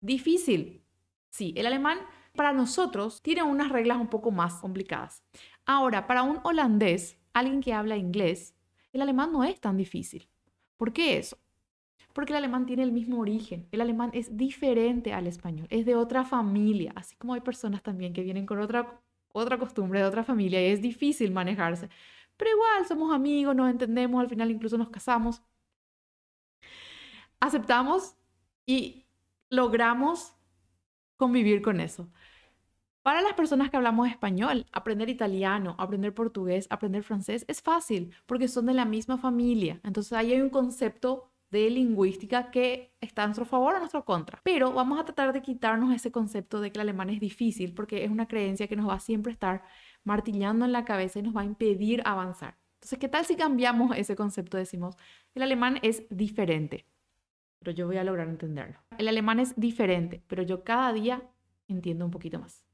difícil. Sí, el alemán para nosotros tiene unas reglas un poco más complicadas. Ahora, para un holandés, alguien que habla inglés, el alemán no es tan difícil. ¿Por qué eso? Porque el alemán tiene el mismo origen. El alemán es diferente al español, es de otra familia, así como hay personas también que vienen con otra, otra costumbre de otra familia y es difícil manejarse. Pero igual somos amigos, nos entendemos, al final incluso nos casamos. Aceptamos y logramos convivir con eso. Para las personas que hablamos español, aprender italiano, aprender portugués, aprender francés es fácil porque son de la misma familia. Entonces ahí hay un concepto de lingüística que está a nuestro favor o a nuestro contra. Pero vamos a tratar de quitarnos ese concepto de que el alemán es difícil porque es una creencia que nos va a siempre estar martillando en la cabeza y nos va a impedir avanzar. Entonces, ¿qué tal si cambiamos ese concepto? Decimos, el alemán es diferente pero yo voy a lograr entenderlo. El alemán es diferente, pero yo cada día entiendo un poquito más.